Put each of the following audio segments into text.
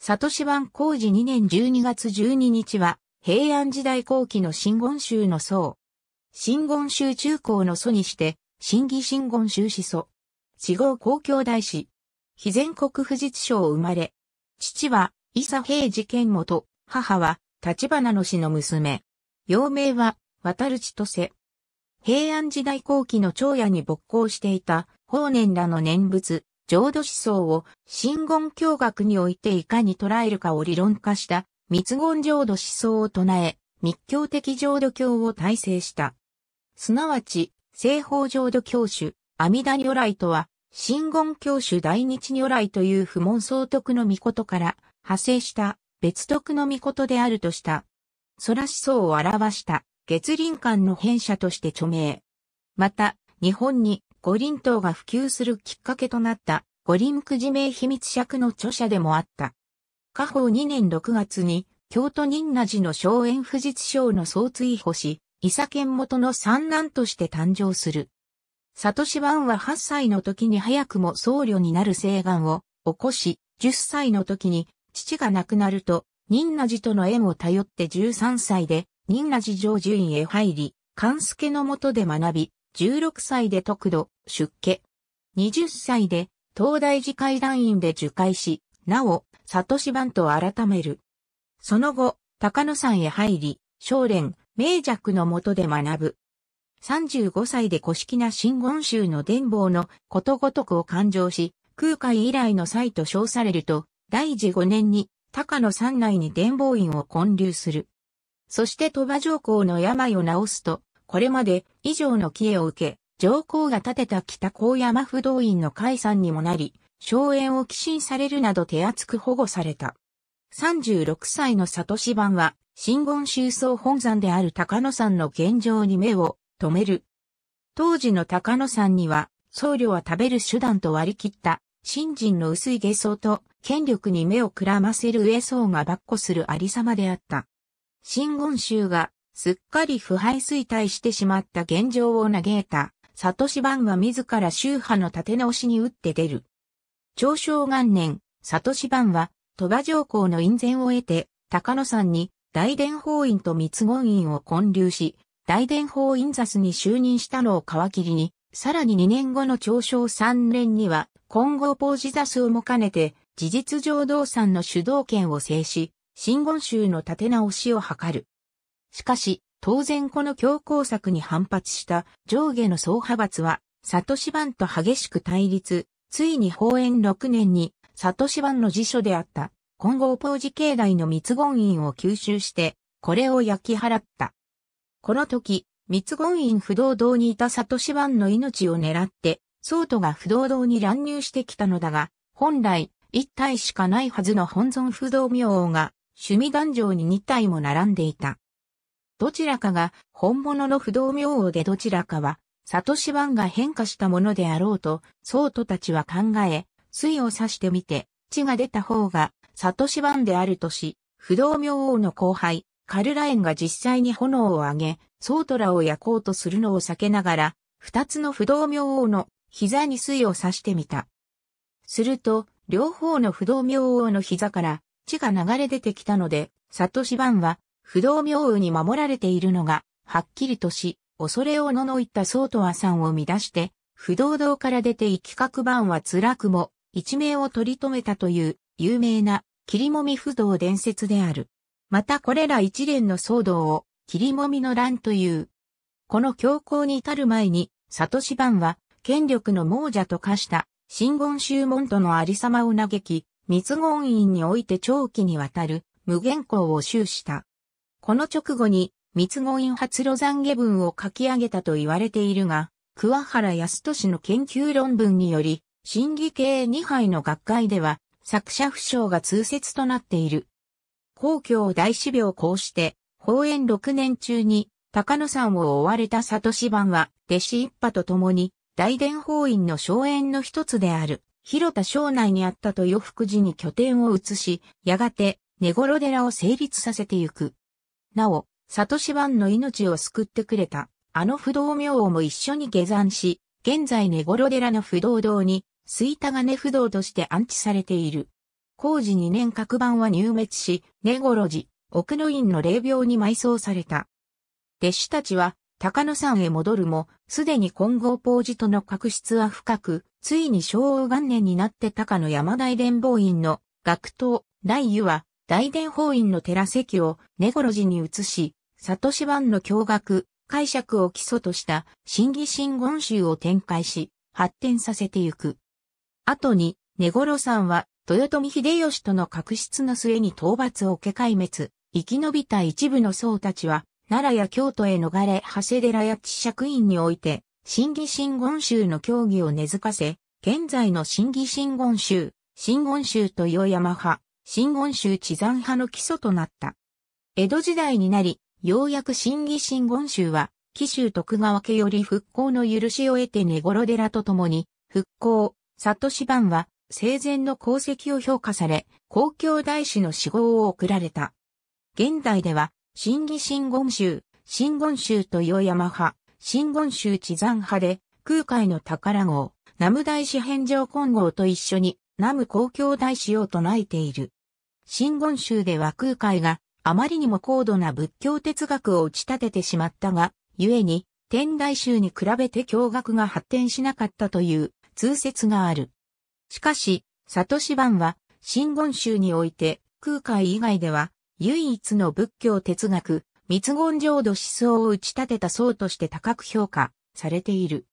里志版工事2年12月12日は、平安時代後期の新言宗の僧。新言宗中高の祖にして、新義新言宗始祖。死号公共大師。非全国富士賞生まれ。父は、伊佐平事件元、母は、立花の氏の娘。幼名は、渡る千歳。平安時代後期の長屋に勃興していた、法然らの念仏、浄土思想を真言教学においていかに捉えるかを理論化した密言浄土思想を唱え、密教的浄土教を体制した。すなわち、西方浄土教主、阿弥陀如来とは、真言教主大日如来という不問総督の御事から派生した別徳の御事であるとした。空思想を表した月輪館の変者として著名。また、日本に五輪島が普及するきっかけとなった五輪くじ名秘密尺の著者でもあった。過方2年6月に京都仁和寺の荘園富術省の総追捕し、伊佐県元の三男として誕生する。里志湾は8歳の時に早くも僧侶になる誓願を起こし、10歳の時に父が亡くなると、仁和寺との縁を頼って13歳で、仁和寺上寺院へ入り、勘助のもとで学び、16歳で特度、出家。20歳で、東大寺会団員で受会し、なお、里芝番と改める。その後、高野山へ入り、少年、明弱の下で学ぶ。35歳で古式な真言宗の伝法のことごとくを勘定し、空海以来の際と称されると、第寺5年に高野山内に伝法院を建立する。そして鳥羽上皇の病を治すと、これまで以上の帰依を受け、上皇が建てた北高山不動院の解散にもなり、荘園を寄進されるなど手厚く保護された。36歳の里志版は、新言宗僧本山である高野山の現状に目を止める。当時の高野山には、僧侶は食べる手段と割り切った、新人の薄い下層と、権力に目をくらませる上層が跋扈するありさまであった。新言宗がすっかり腐敗衰退してしまった現状を嘆いた、サトシ・バンは自ら宗派の立て直しに打って出る。長生元年、サトシ・バンは、鳥羽上皇の院前を得て、高野山に大伝法院と密言院を建立し、大伝法院座に就任したのを皮切りに、さらに2年後の長生3年には、今後法寺座をも兼ねて、事実上道産の主導権を制し、真言宗の立て直しを図る。しかし、当然この強硬策に反発した上下の総派閥は、サトシ版と激しく対立、ついに法園6年に、サトシ版の辞書であった、金剛法寺境内の密言院を吸収して、これを焼き払った。この時、密言院不動堂にいたサトシ版の命を狙って、僧都が不動堂に乱入してきたのだが、本来、一体しかないはずの本尊不動明王が、趣味壇上に二体も並んでいた。どちらかが本物の不動明王でどちらかは、サトシ版が変化したものであろうと、僧徒たちは考え、水を刺してみて、血が出た方が、サトシ版であるとし、不動明王の後輩、カルラエンが実際に炎を上げ、僧徒らを焼こうとするのを避けながら、二つの不動明王の膝に水を刺してみた。すると、両方の不動明王の膝から血が流れ出てきたので、サトシは不動明雨に守られているのが、はっきりとし、恐れをののいった宗徒はさんを乱して、不動堂から出て行き各番は辛くも、一命を取り留めたという、有名な、霧もみ不動伝説である。またこれら一連の騒動を、霧もみの乱という。この強行に至る前に、里志番は、権力の亡者と化した、新言宗門とのありさまを嘆き、密言院において長期にわたる、無限校を修した。この直後に、密語院発露山下文を書き上げたと言われているが、桑原康俊の研究論文により、審議系二杯の学会では、作者不詳が通説となっている。皇居大師病こうして、法演六年中に、高野山を追われた里芝は、弟子一派と共に、大伝法院の荘園の一つである、広田省内にあった豊福寺に拠点を移し、やがて、寝頃寺を成立させてゆく。なお、サトシワンの命を救ってくれた、あの不動明王も一緒に下山し、現在ネゴロ寺の不動堂に、タガネ不動として安置されている。工事2年各版は入滅し、ネゴロ寺、奥の院の霊廟に埋葬された。弟子たちは、高野山へ戻るも、すでに金剛法事との確執は深く、ついに昭和元年になって高野山大連法院の学頭、大湯は、大伝法院の寺席をネゴロ寺に移し、里芝版の驚愕、解釈を基礎とした新義真言集を展開し、発展させてゆく。後に、ネゴロさんは、豊臣秀吉との確執の末に討伐を受け壊滅、生き延びた一部の僧たちは、奈良や京都へ逃れ、長谷寺や地釈院において、新義真言集の教義を根付かせ、現在の新義真言集、真言集と岩山派、真言宗地山派の基礎となった。江戸時代になり、ようやく新義真言宗は、紀州徳川家より復興の許しを得て寝頃寺と共に、復興、里志番は、生前の功績を評価され、公共大使の死亡を送られた。現代では、新義真言宗、真言宗と岩山派、真言宗地山派で、空海の宝号、南無大師返上金剛と一緒に、南無公共大使を唱えている。真言宗では空海があまりにも高度な仏教哲学を打ち立ててしまったが、故に天台宗に比べて教学が発展しなかったという通説がある。しかし、サトシ版は真言宗において空海以外では唯一の仏教哲学、密言浄土思想を打ち立てた僧として高く評価されている。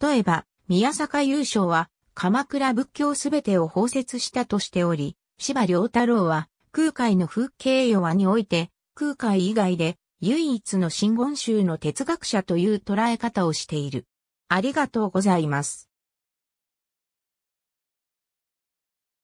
例えば、宮坂優勝は鎌倉仏教すべてを包摂したとしており、芝良太郎は、空海の風景弱において、空海以外で唯一の真言宗の哲学者という捉え方をしている。ありがとうございます。